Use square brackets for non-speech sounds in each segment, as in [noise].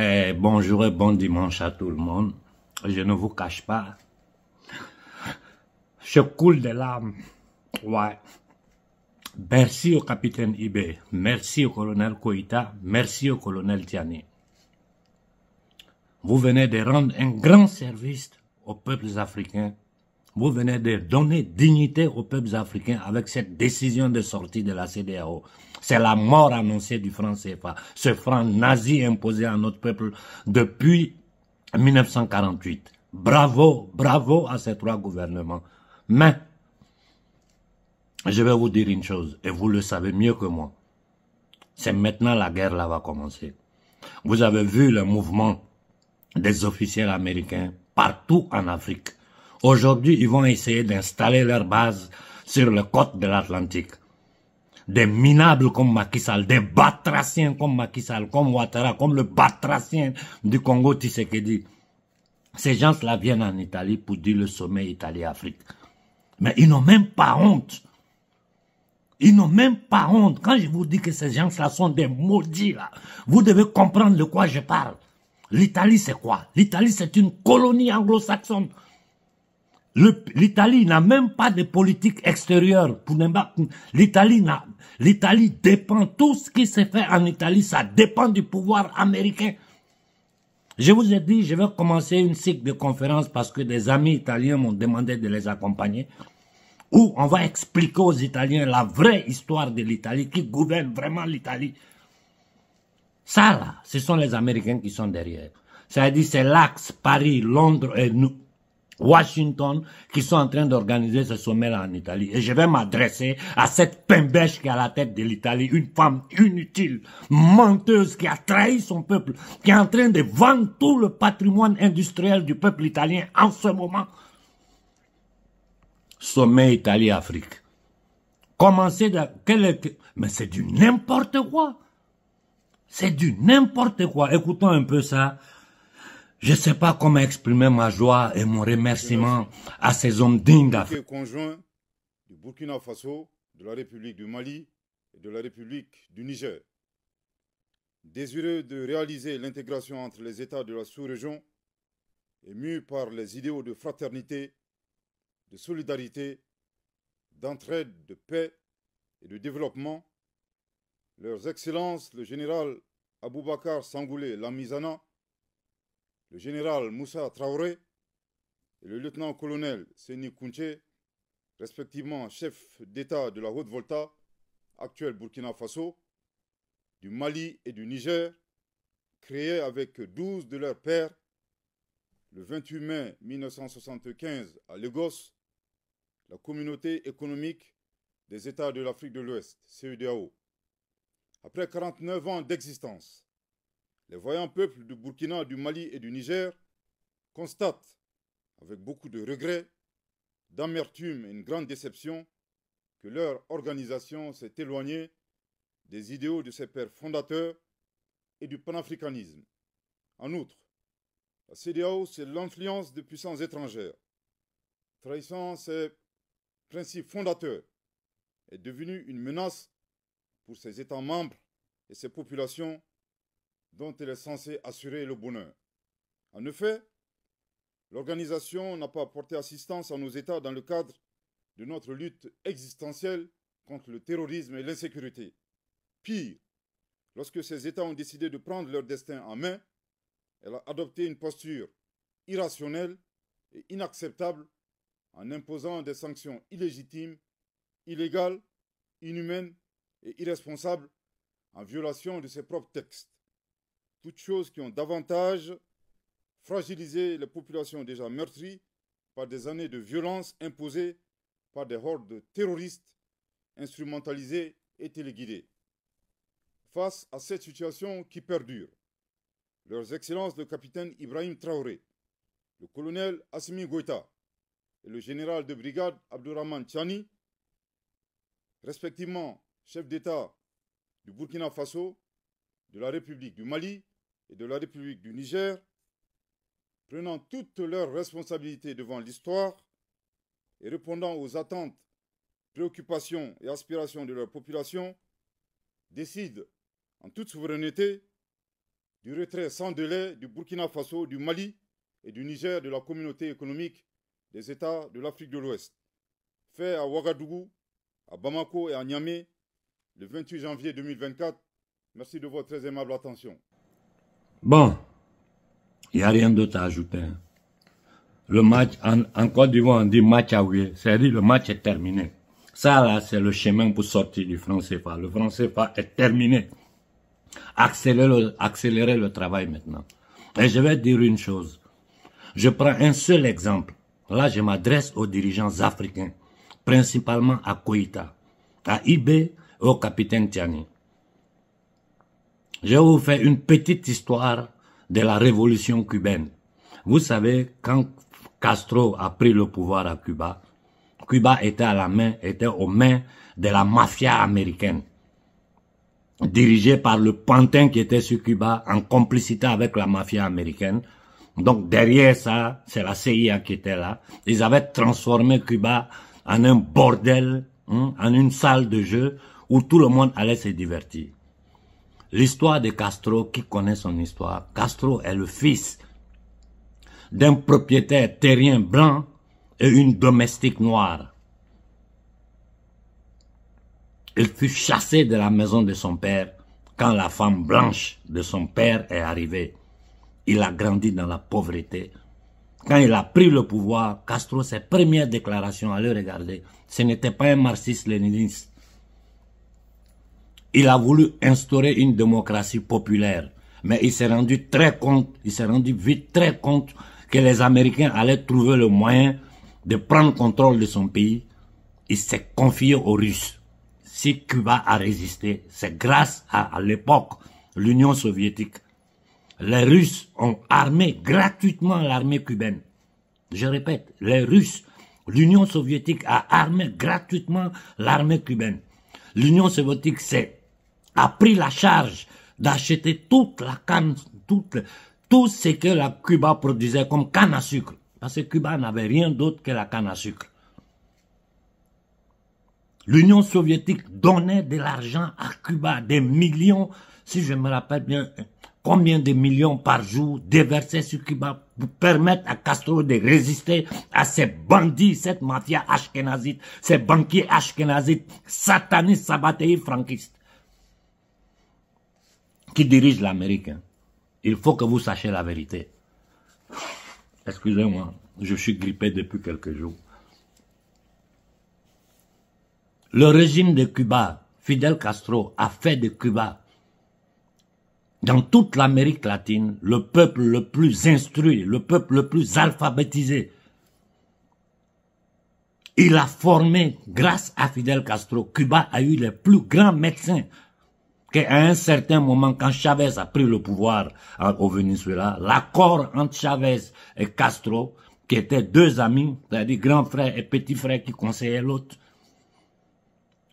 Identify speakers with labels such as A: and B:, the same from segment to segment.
A: Eh, bonjour et bon dimanche à tout le monde. Je ne vous cache pas, [laughs] je coule de larmes. Merci au capitaine Ibe, merci au colonel Koïta, merci au colonel Tiani. Vous venez de rendre un grand service aux peuples africains. Vous venez de donner dignité aux peuples africains avec cette décision de sortie de la CDAO. C'est la mort annoncée du franc CFA, ce franc nazi imposé à notre peuple depuis 1948. Bravo, bravo à ces trois gouvernements. Mais, je vais vous dire une chose, et vous le savez mieux que moi. C'est maintenant la guerre là va commencer. Vous avez vu le mouvement des officiels américains partout en Afrique. Aujourd'hui, ils vont essayer d'installer leur base sur le côte de l'Atlantique des minables comme Macky Sall, des batraciens comme Macky Sall, comme Ouattara, comme le batracien du Congo dit. Ces gens-là viennent en Italie pour dire le sommet Italie-Afrique. Mais ils n'ont même pas honte. Ils n'ont même pas honte. Quand je vous dis que ces gens-là sont des maudits, là, vous devez comprendre de quoi je parle. L'Italie, c'est quoi L'Italie, c'est une colonie anglo-saxonne. L'Italie n'a même pas de politique extérieure. L'Italie n'a L'Italie dépend, tout ce qui se fait en Italie, ça dépend du pouvoir américain. Je vous ai dit, je vais commencer une cycle de conférences parce que des amis italiens m'ont demandé de les accompagner, où on va expliquer aux Italiens la vraie histoire de l'Italie, qui gouverne vraiment l'Italie. Ça, là, ce sont les Américains qui sont derrière. Ça veut dire, c'est l'axe Paris, Londres et nous, Washington qui sont en train d'organiser ce sommet là en Italie. Et je vais m'adresser à cette pimbèche qui est à la tête de l'Italie, une femme inutile, menteuse, qui a trahi son peuple, qui est en train de vendre tout le patrimoine industriel du peuple italien en ce moment. Sommet Italie-Afrique. Commencez de... Est... Mais c'est du n'importe quoi. C'est du n'importe quoi. Écoutons un peu ça je ne sais pas comment exprimer ma joie et mon remerciement à ces hommes dignes d'Afrique.
B: conjoint du Burkina Faso, de la République du Mali et de la République du Niger. Désireux de réaliser l'intégration entre les États de la sous-région et par les idéaux de fraternité, de solidarité, d'entraide, de paix et de développement, leurs excellences, le général Aboubakar Sangoulé Lamizana, le général Moussa Traoré et le lieutenant-colonel Seni Kounché, respectivement chef d'État de la Haute-Volta, actuel Burkina Faso, du Mali et du Niger, créés avec 12 de leurs pères le 28 mai 1975 à Lagos, la communauté économique des États de l'Afrique de l'Ouest, CEDAO. Après 49 ans d'existence, les voyants peuples du Burkina, du Mali et du Niger constatent, avec beaucoup de regrets, d'amertume et une grande déception, que leur organisation s'est éloignée des idéaux de ses pères fondateurs et du panafricanisme. En outre, la CDAO, c'est l'influence de puissances étrangères, trahissant ses principes fondateurs, est devenue une menace pour ses États membres et ses populations dont elle est censée assurer le bonheur. En effet, l'organisation n'a pas apporté assistance à nos États dans le cadre de notre lutte existentielle contre le terrorisme et l'insécurité. Pire, lorsque ces États ont décidé de prendre leur destin en main, elle a adopté une posture irrationnelle et inacceptable en imposant des sanctions illégitimes, illégales, inhumaines et irresponsables en violation de ses propres textes toutes choses qui ont davantage fragilisé les populations déjà meurtries par des années de violence imposées par des hordes terroristes instrumentalisées et téléguidées. Face à cette situation qui perdure, leurs excellences le capitaine Ibrahim Traoré, le colonel Assimi Goïta et le général de brigade Abdurrahman Tchani, respectivement chef d'État du Burkina Faso, de la République du Mali et de la République du Niger, prenant toutes leurs responsabilités devant l'histoire et répondant aux attentes, préoccupations et aspirations de leur population, décident en toute souveraineté du retrait sans délai du Burkina Faso, du Mali et du Niger de la communauté économique des États de l'Afrique de l'Ouest, fait à Ouagadougou, à Bamako et à Niamey le 28 janvier 2024. Merci de votre très aimable attention.
A: Bon, il n'y a rien d'autre à ajouter. Hein. Le match, en, Côte d'Ivoire, on dit match à C'est-à-dire le match est terminé. Ça, là, c'est le chemin pour sortir du franc CFA. Le franc CFA est terminé. Accélérez accélérer le travail maintenant. Et je vais dire une chose. Je prends un seul exemple. Là, je m'adresse aux dirigeants africains, principalement à Koïta, à Ibe et au capitaine Tiani. Je vous fais une petite histoire de la révolution cubaine. Vous savez, quand Castro a pris le pouvoir à Cuba, Cuba était à la main, était aux mains de la mafia américaine, dirigée par le pantin qui était sur Cuba en complicité avec la mafia américaine. Donc derrière ça, c'est la CIA qui était là. Ils avaient transformé Cuba en un bordel, hein, en une salle de jeu où tout le monde allait se divertir. L'histoire de Castro, qui connaît son histoire, Castro est le fils d'un propriétaire terrien blanc et une domestique noire. Il fut chassé de la maison de son père quand la femme blanche de son père est arrivée. Il a grandi dans la pauvreté. Quand il a pris le pouvoir, Castro, ses premières déclarations, allez regarder, ce n'était pas un marxiste-léniniste. Il a voulu instaurer une démocratie populaire, mais il s'est rendu très compte, il s'est rendu vite très compte que les Américains allaient trouver le moyen de prendre contrôle de son pays. Il s'est confié aux Russes. Si Cuba a résisté, c'est grâce à, à l'époque l'Union soviétique. Les Russes ont armé gratuitement l'armée cubaine. Je répète, les Russes, l'Union soviétique a armé gratuitement l'armée cubaine. L'Union soviétique c'est a pris la charge d'acheter toute la canne, tout ce que la Cuba produisait comme canne à sucre. Parce que Cuba n'avait rien d'autre que la canne à sucre. L'Union soviétique donnait de l'argent à Cuba, des millions, si je me rappelle bien, combien de millions par jour déversés sur Cuba pour permettre à Castro de résister à ces bandits, cette mafia ashkenazite, ces banquiers ashkenazites, satanistes, sabatéistes, franquistes qui dirige l'Amérique, il faut que vous sachiez la vérité. Excusez-moi, je suis grippé depuis quelques jours. Le régime de Cuba, Fidel Castro, a fait de Cuba, dans toute l'Amérique latine, le peuple le plus instruit, le peuple le plus alphabétisé. Il a formé, grâce à Fidel Castro, Cuba a eu les plus grands médecins, qu'à un certain moment, quand Chavez a pris le pouvoir au Venezuela, l'accord entre Chavez et Castro, qui étaient deux amis, c'est-à-dire grand frère et petit frère qui conseillaient l'autre,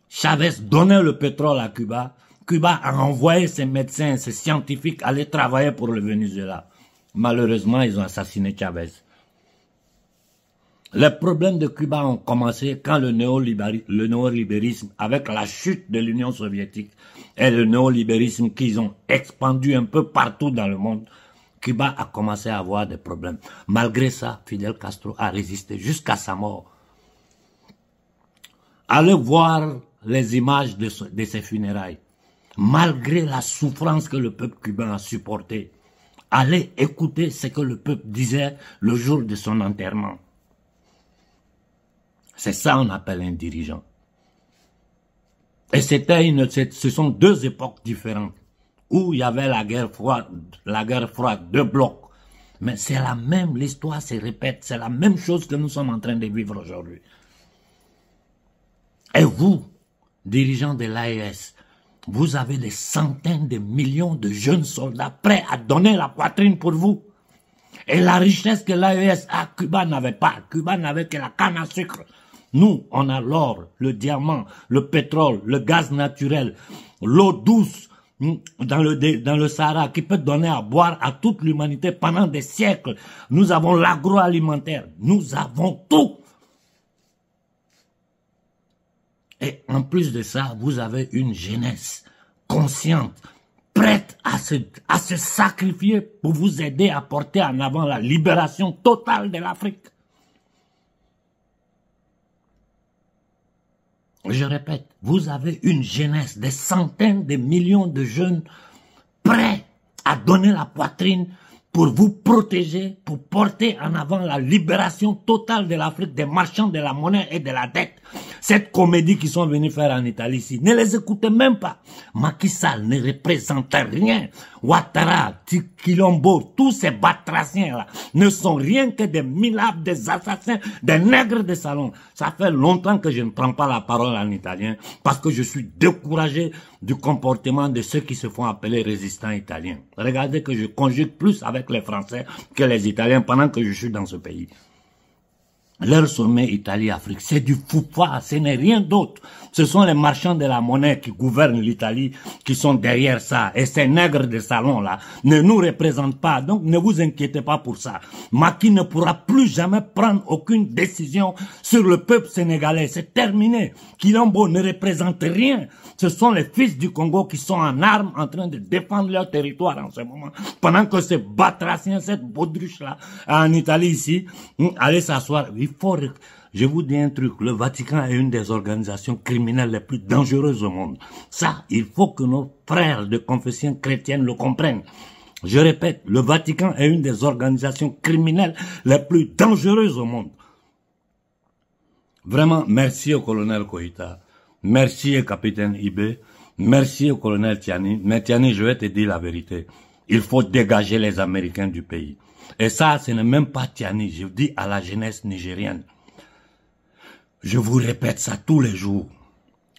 A: Chavez donnait le pétrole à Cuba. Cuba a envoyé ses médecins, ses scientifiques aller travailler pour le Venezuela. Malheureusement, ils ont assassiné Chavez. Les problèmes de Cuba ont commencé quand le, néolibérisme, avec la chute de l'Union soviétique et le néolibérisme qu'ils ont expandu un peu partout dans le monde, Cuba a commencé à avoir des problèmes. Malgré ça, Fidel Castro a résisté jusqu'à sa mort. Allez voir les images de, de ses funérailles. Malgré la souffrance que le peuple cubain a supportée, allez écouter ce que le peuple disait le jour de son enterrement. C'est ça qu'on appelle un dirigeant. Et c'était une, ce sont deux époques différentes où il y avait la guerre froide, la guerre froide, deux blocs. Mais c'est la même, l'histoire se répète, c'est la même chose que nous sommes en train de vivre aujourd'hui. Et vous, dirigeants de l'AES, vous avez des centaines de millions de jeunes soldats prêts à donner la poitrine pour vous. Et la richesse que l'AES a, Cuba n'avait pas. Cuba n'avait que la canne à sucre. Nous, on a l'or, le diamant, le pétrole, le gaz naturel, l'eau douce hmm, dans le, dans le Sahara qui peut donner à boire à toute l'humanité pendant des siècles. Nous avons l'agroalimentaire. Nous avons tout. Et en plus de ça, vous avez une jeunesse consciente, prête à à se sacrifier pour vous aider à porter en avant la libération totale de l'Afrique. Je répète, vous avez une jeunesse, des centaines de millions de jeunes prêts à donner la poitrine pour vous protéger, pour porter en avant la libération totale de l'Afrique des marchands de la monnaie et de la dette cette comédie qu'ils sont venus faire en Italie ici. Ne les écoutez même pas. Macky ne représente rien. Ouattara, Tikilombo, tous ces batraciens-là ne sont rien que des milabes, des assassins, des nègres de salon. Ça fait longtemps que je ne prends pas la parole en italien parce que je suis découragé du comportement de ceux qui se font appeler résistants italiens. Regardez que je conjugue plus avec les Français que les Italiens pendant que je suis dans ce pays. Leur sommet Italie-Afrique, c'est du foufoua, ce n'est rien d'autre. Ce sont les marchands de la monnaie qui gouvernent l'Italie, qui sont derrière ça. Et ces nègres de salon là ne nous représentent pas. Donc ne vous inquiétez pas pour ça. Maki ne pourra plus jamais prendre aucune décision sur le peuple sénégalais. C'est terminé. Quilombo ne représente rien. Ce sont les fils du Congo qui sont en armes en train de défendre leur territoire en ce moment. Pendant que ces batraciens, cette baudruche là, en Italie ici, allez s'asseoir. Je vous dis un truc, le Vatican est une des organisations criminelles les plus dangereuses au monde. Ça, il faut que nos frères de confession chrétienne le comprennent. Je répète, le Vatican est une des organisations criminelles les plus dangereuses au monde. Vraiment, merci au colonel Koita, Merci au capitaine Ibe, Merci au colonel Tiani. Mais Tiani, je vais te dire la vérité. Il faut dégager les Américains du pays. Et ça, ce n'est même pas Tiani, je dis à la jeunesse nigérienne. Je vous répète ça tous les jours.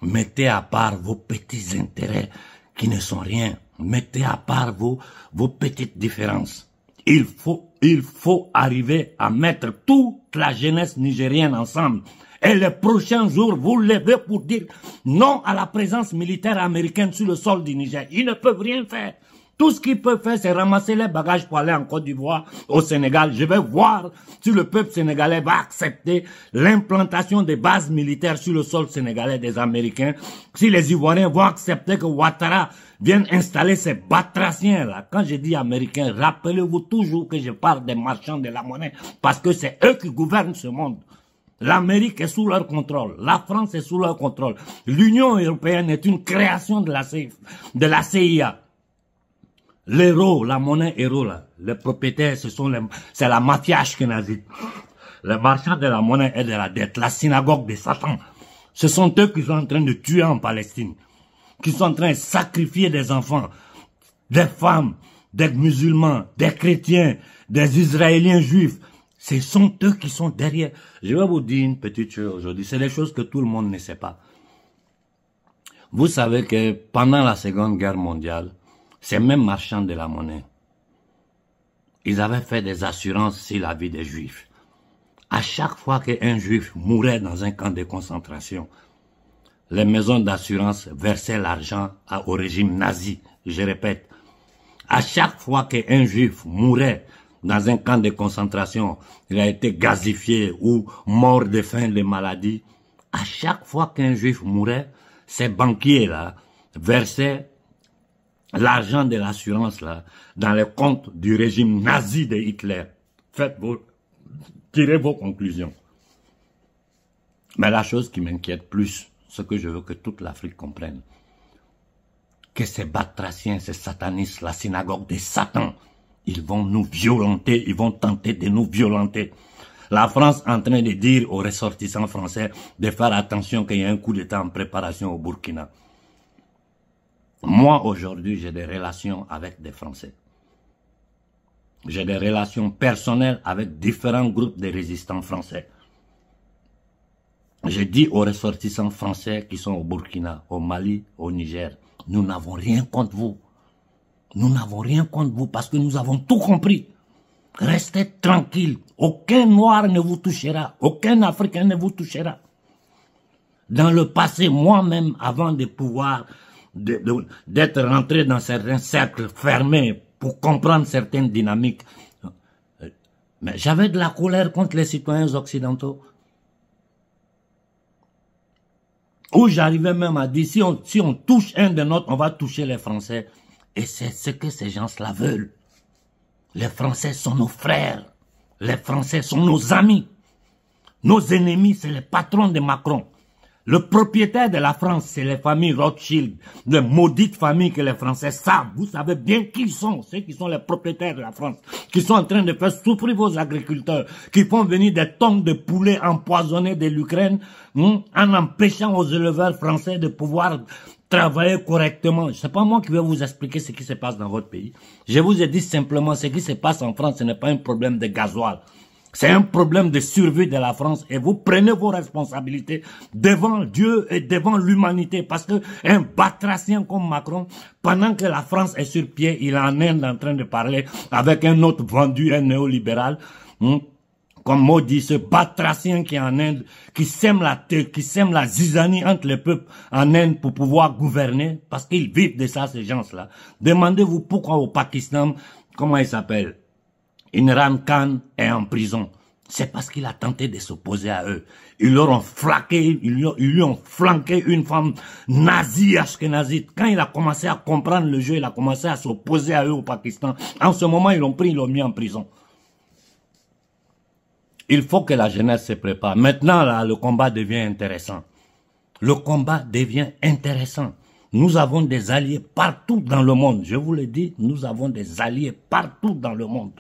A: Mettez à part vos petits intérêts qui ne sont rien. Mettez à part vos, vos petites différences. Il faut, il faut arriver à mettre toute la jeunesse nigérienne ensemble. Et le prochain jour, vous levez pour dire non à la présence militaire américaine sur le sol du Niger. Ils ne peuvent rien faire. Tout ce qu'il peut faire, c'est ramasser les bagages pour aller en Côte d'Ivoire, au Sénégal. Je vais voir si le peuple sénégalais va accepter l'implantation des bases militaires sur le sol sénégalais des Américains. Si les Ivoiriens vont accepter que Ouattara vienne installer ces batraciens là. Quand je dis américains, rappelez-vous toujours que je parle des marchands de la monnaie parce que c'est eux qui gouvernent ce monde. L'Amérique est sous leur contrôle, la France est sous leur contrôle. L'Union européenne est une création de la, de la CIA. L'euro, la monnaie héros là. Les propriétaires, ce sont les, c'est la mafia ashkénazique. Le marchands de la monnaie et de la dette, la synagogue de Satan. Ce sont eux qui sont en train de tuer en Palestine. Qui sont en train de sacrifier des enfants, des femmes, des musulmans, des chrétiens, des Israéliens juifs. Ce sont eux qui sont derrière. Je vais vous dire une petite chose aujourd'hui. C'est des choses que tout le monde ne sait pas. Vous savez que pendant la Seconde Guerre mondiale, ces mêmes marchands de la monnaie, ils avaient fait des assurances sur la vie des juifs. À chaque fois qu'un juif mourait dans un camp de concentration, les maisons d'assurance versaient l'argent au régime nazi. Je répète, à chaque fois qu'un juif mourait dans un camp de concentration, il a été gazifié ou mort de faim, de maladie, à chaque fois qu'un juif mourait, ces banquiers-là versaient l'argent de l'assurance là dans les comptes du régime nazi de Hitler. Faites vos, tirez vos conclusions. Mais la chose qui m'inquiète plus, ce que je veux que toute l'Afrique comprenne, que ces batraciens, ces satanistes, la synagogue des satans, ils vont nous violenter, ils vont tenter de nous violenter. La France est en train de dire aux ressortissants français de faire attention qu'il y a un coup d'État en préparation au Burkina. Moi, aujourd'hui, j'ai des relations avec des Français. J'ai des relations personnelles avec différents groupes de résistants français. J'ai dit aux ressortissants français qui sont au Burkina, au Mali, au Niger, nous n'avons rien contre vous. Nous n'avons rien contre vous parce que nous avons tout compris. Restez tranquille. Aucun noir ne vous touchera. Aucun africain ne vous touchera. Dans le passé, moi-même, avant de pouvoir d'être rentré dans certains cercles fermés pour comprendre certaines dynamiques. Mais j'avais de la colère contre les citoyens occidentaux. Où j'arrivais même à dire, si on, si on touche un de notre, on va toucher les Français. Et c'est ce que ces gens-là veulent. Les Français sont nos frères. Les Français sont nos amis. Nos ennemis, c'est les patrons de Macron. Le propriétaire de la France, c'est les familles Rothschild, les maudites familles que les Français savent. Vous savez bien qui sont, ceux qui sont les propriétaires de la France, qui sont en train de faire souffrir vos agriculteurs, qui font venir des tonnes de poulets empoisonnés de l'Ukraine, hein, en empêchant aux éleveurs français de pouvoir travailler correctement. n'est pas moi qui vais vous expliquer ce qui se passe dans votre pays. Je vous ai dit simplement ce qui se passe en France, ce n'est pas un problème de gasoil. C'est un problème de survie de la France et vous prenez vos responsabilités devant Dieu et devant l'humanité parce que un batracien comme Macron, pendant que la France est sur pied, il est en Inde en train de parler avec un autre vendu, un néolibéral. Hmm, comme Maudit, ce batracien qui est en Inde, qui sème la terre, qui sème la zizanie entre les peuples en Inde pour pouvoir gouverner, parce qu'ils vivent de ça, ces gens-là. Demandez-vous pourquoi au Pakistan, comment il s'appelle Inran Khan est en prison. C'est parce qu'il a tenté de s'opposer à eux. Ils leur ont flaqué, ils lui ont, flanqué une femme nazie, ashkénazite. Quand il a commencé à comprendre le jeu, il a commencé à s'opposer à eux au Pakistan. En ce moment, ils l'ont pris, ils l'ont mis en prison. Il faut que la jeunesse se prépare. Maintenant, là, le combat devient intéressant. Le combat devient intéressant. Nous avons des alliés partout dans le monde. Je vous le dis, nous avons des alliés partout dans le monde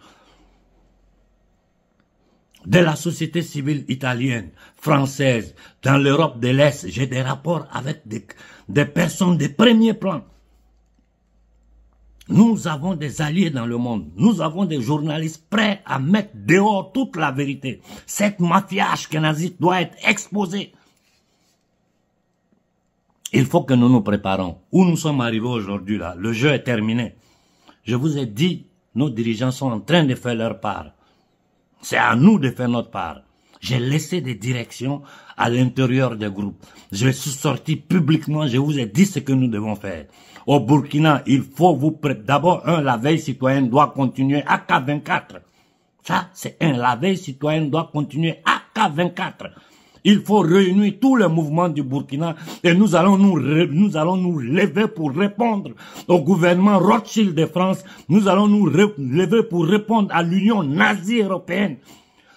A: de la société civile italienne, française, dans l'Europe de l'Est. J'ai des rapports avec des, personnes de premier plan. Nous avons des alliés dans le monde. Nous avons des journalistes prêts à mettre dehors toute la vérité. Cette mafia nazi doit être exposée. Il faut que nous nous préparons. Où nous sommes arrivés aujourd'hui là, le jeu est terminé. Je vous ai dit, nos dirigeants sont en train de faire leur part. C'est à nous de faire notre part. J'ai laissé des directions à l'intérieur des groupes. Je suis sorti publiquement, je vous ai dit ce que nous devons faire. Au Burkina, il faut vous préparer. D'abord, un, la veille doit continuer à 24 Ça, c'est un, la veille doit continuer à 24 il faut réunir tous les mouvements du Burkina et nous allons nous, nous allons nous lever pour répondre au gouvernement Rothschild de France. Nous allons nous lever pour répondre à l'Union nazie européenne.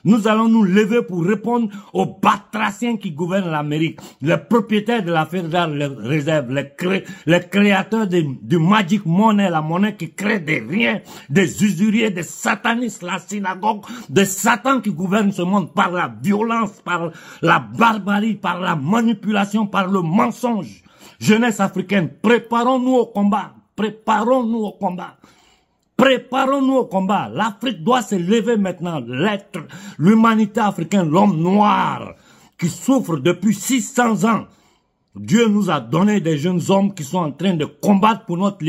A: Nous allons nous lever pour répondre aux batraciens qui gouvernent l'Amérique, les propriétaires de la fédérale réserve, les, les créateurs du Magic Money, la monnaie qui crée des riens, des usuriers, des satanistes, la synagogue, de Satan qui gouvernent ce monde par la violence, par la barbarie, par la manipulation, par le mensonge. Jeunesse africaine, préparons-nous au combat. Préparons-nous au combat. Préparons-nous au combat. L'Afrique doit se lever maintenant. L'être, l'humanité africaine, l'homme noir qui souffre depuis 600 ans. Dieu nous a donné des jeunes hommes qui sont en train de combattre pour notre,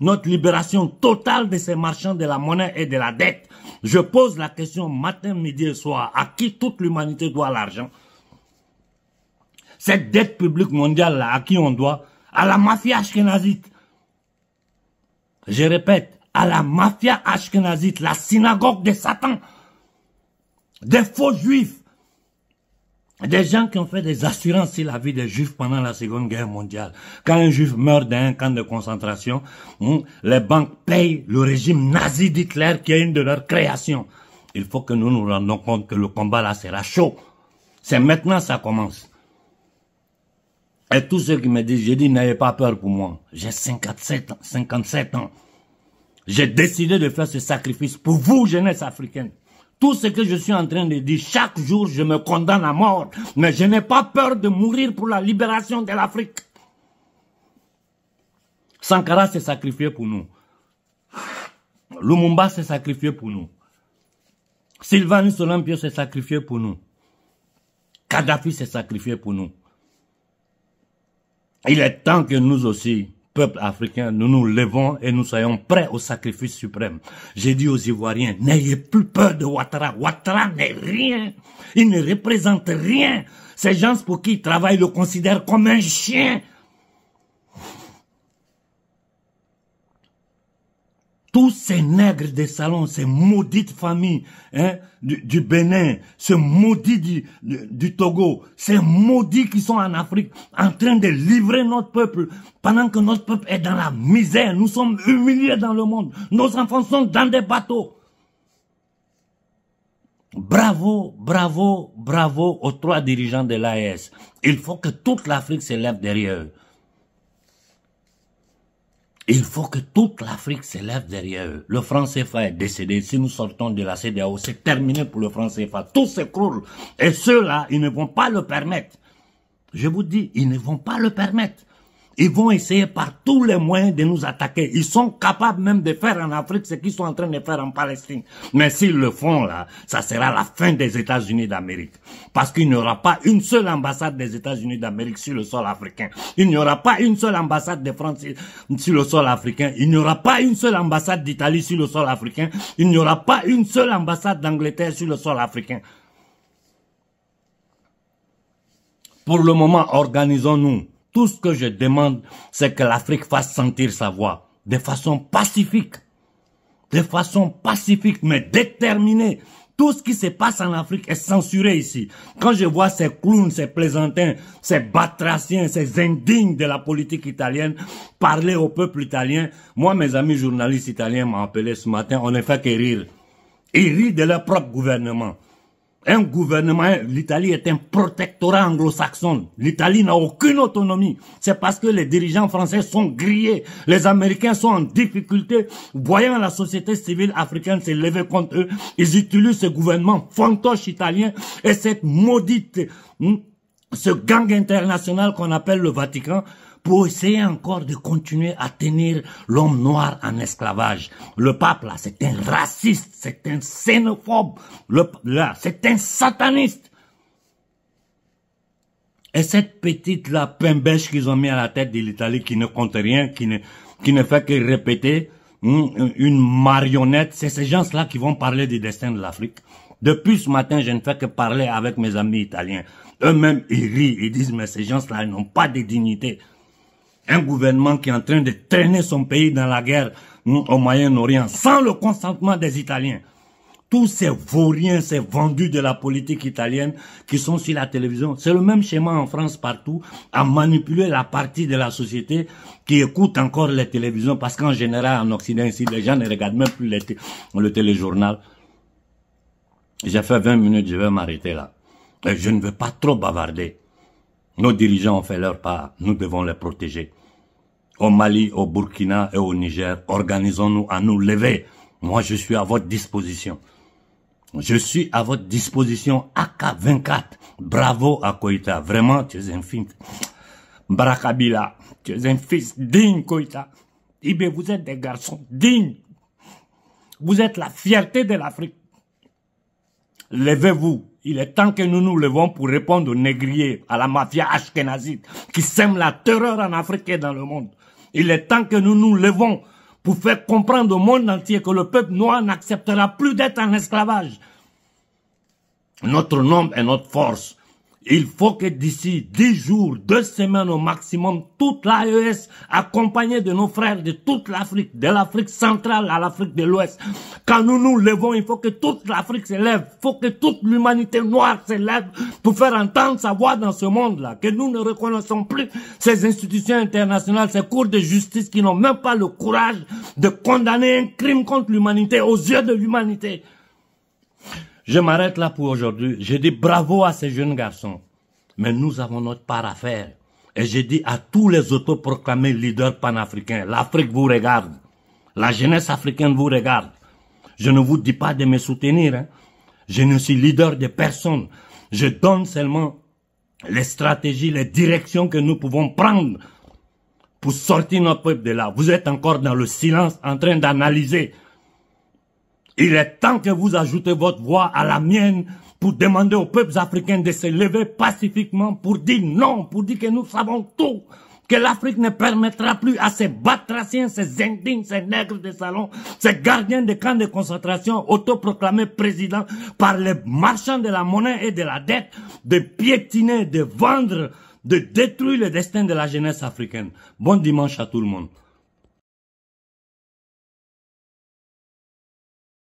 A: notre libération totale de ces marchands de la monnaie et de la dette. Je pose la question matin, midi et soir. À qui toute l'humanité doit l'argent Cette dette publique mondiale à qui on doit À la mafia ashkenazite. Je répète, à la mafia ashkenazite, la synagogue de Satan, des faux juifs, des gens qui ont fait des assurances sur la vie des juifs pendant la Seconde Guerre mondiale. Quand un juif meurt dans un camp de concentration, hmm, les banques payent le régime nazi d'Hitler qui est une de leurs créations. Il faut que nous nous rendions compte que le combat là sera chaud. C'est maintenant ça commence. Et tous ceux qui me disent, j'ai dit, n'ayez pas peur pour moi. J'ai 57 ans. 57 ans. J'ai décidé de faire ce sacrifice pour vous, jeunesse africaine. Tout ce que je suis en train de dire, chaque jour, je me condamne à mort. Mais je n'ai pas peur de mourir pour la libération de l'Afrique. Sankara s'est sacrifié pour nous. Lumumba s'est sacrifié pour nous. Sylvanus Olympio s'est sacrifié pour nous. Kadhafi s'est sacrifié pour nous. Il est temps que nous aussi, peuple africain, nous nous levons et nous soyons prêts au sacrifice suprême. J'ai dit aux Ivoiriens, n'ayez plus peur de Ouattara. Ouattara n'est rien. Il ne représente rien. Ces gens pour qui il travaille le considèrent comme un chien. tous ces nègres des salons, ces maudites familles hein, du, Bénin, ces maudits du, Togo, ces maudits qui sont en Afrique en train de livrer notre peuple pendant que notre peuple est dans la misère. Nous sommes humiliés dans le monde. Nos enfants sont dans des bateaux. Bravo, bravo, bravo aux trois dirigeants de l'AES. Il faut que toute l'Afrique se lève derrière eux. Il faut que toute l'Afrique s'élève derrière eux. Le franc CFA est décédé. Si nous sortons de la CDAO, c'est terminé pour le franc CFA. Tout s'écroule. Et ceux-là, ils ne vont pas le permettre. Je vous dis, ils ne vont pas le permettre. Ils vont essayer par tous les moyens de nous attaquer. Ils sont capables même de faire en Afrique ce qu'ils sont en train de faire en Palestine. Mais s'ils le font là, ça sera la fin des États-Unis d'Amérique. Parce qu'il n'y aura pas une seule ambassade des États-Unis d'Amérique sur le sol africain. Il n'y aura pas une seule ambassade de France sur le sol africain. Il n'y aura pas une seule ambassade d'Italie sur le sol africain. Il n'y aura pas une seule ambassade d'Angleterre sur le sol africain. Pour le moment, organisons-nous tout ce que je demande, c'est que l'Afrique fasse sentir sa voix de façon pacifique, de façon pacifique mais déterminée. Tout ce qui se passe en Afrique est censuré ici. Quand je vois ces clowns, ces plaisantins, ces batraciens, ces indignes de la politique italienne parler au peuple italien, moi, mes amis journalistes italiens m'ont appelé ce matin, on ne fait que rire. Ils rient de leur propre gouvernement un gouvernement, l'Italie est un protectorat anglo-saxon. L'Italie n'a aucune autonomie. C'est parce que les dirigeants français sont grillés. Les Américains sont en difficulté. Voyant la société civile africaine se lever contre eux, ils utilisent ce gouvernement fantoche italien et cette maudite, hmm, ce gang international qu'on appelle le Vatican pour essayer encore de continuer à tenir l'homme noir en esclavage. Le pape, là, c'est un raciste, c'est un xénophobe, là, c'est un sataniste. Et cette petite, là, pimbèche qu'ils ont mis à la tête de l'Italie, qui ne compte rien, qui ne, qui ne fait que répéter, hein, une marionnette, c'est ces gens-là qui vont parler du destin de l'Afrique. Depuis ce matin, je ne fais que parler avec mes amis italiens. Eux-mêmes, ils rient, ils disent, mais ces gens-là, n'ont pas de dignité un gouvernement qui est en train de traîner son pays dans la guerre hmm, au Moyen-Orient sans le consentement des Italiens. Tous ces vauriens, ces vendus de la politique italienne qui sont sur la télévision, c'est le même schéma en France partout, à manipuler la partie de la société qui écoute encore les télévisions, parce qu'en général, en Occident, ici, les gens ne regardent même plus le téléjournal. J'ai fait 20 minutes, je vais m'arrêter là. je ne veux pas trop bavarder. Nos dirigeants ont fait leur part, nous devons les protéger. Au Mali, au Burkina et au Niger, organisons-nous à nous lever. Moi, je suis à votre disposition. Je suis à votre disposition, AK-24. Bravo à Koïta, vraiment, tu es un fils. Barakabila, tu es un fils digne, Koïta. Ibe, vous êtes des garçons dignes. Vous êtes la fierté de l'Afrique. Levez-vous, il est temps que nous nous levons pour répondre aux négriers, à la mafia ashkenazite qui sème la terreur en Afrique et dans le monde. Il est temps que nous nous levons pour faire comprendre au monde entier que le peuple noir n'acceptera plus d'être en esclavage. Notre nombre est notre force. Il faut que d'ici dix jours, deux semaines au maximum, toute l'AES, accompagnée de nos frères de toute l'Afrique, de l'Afrique centrale à l'Afrique de l'Ouest, quand nous nous levons, il faut que toute l'Afrique s'élève, il faut que toute l'humanité noire s'élève pour faire entendre sa voix dans ce monde-là, que nous ne reconnaissons plus ces institutions internationales, ces cours de justice qui n'ont même pas le courage de condamner un crime contre l'humanité aux yeux de l'humanité. Je m'arrête là pour aujourd'hui. Je dis bravo à ces jeunes garçons. Mais nous avons notre part à faire. Et je dis à tous les autoproclamés leaders panafricains, l'Afrique vous regarde. La jeunesse africaine vous regarde. Je ne vous dis pas de me soutenir. Hein. Je ne suis leader de personne. Je donne seulement les stratégies, les directions que nous pouvons prendre pour sortir notre peuple de là. Vous êtes encore dans le silence en train d'analyser il est temps que vous ajoutez votre voix à la mienne pour demander aux peuples africains de se lever pacifiquement pour dire non, pour dire que nous savons tout, que l'Afrique ne permettra plus à ces batraciens, ces indignes, ces nègres de salon, ces gardiens des camps de concentration autoproclamés présidents par les marchands de la monnaie et de la dette de piétiner, de vendre, de détruire le destin de la jeunesse africaine.
B: Bon dimanche à tout le monde.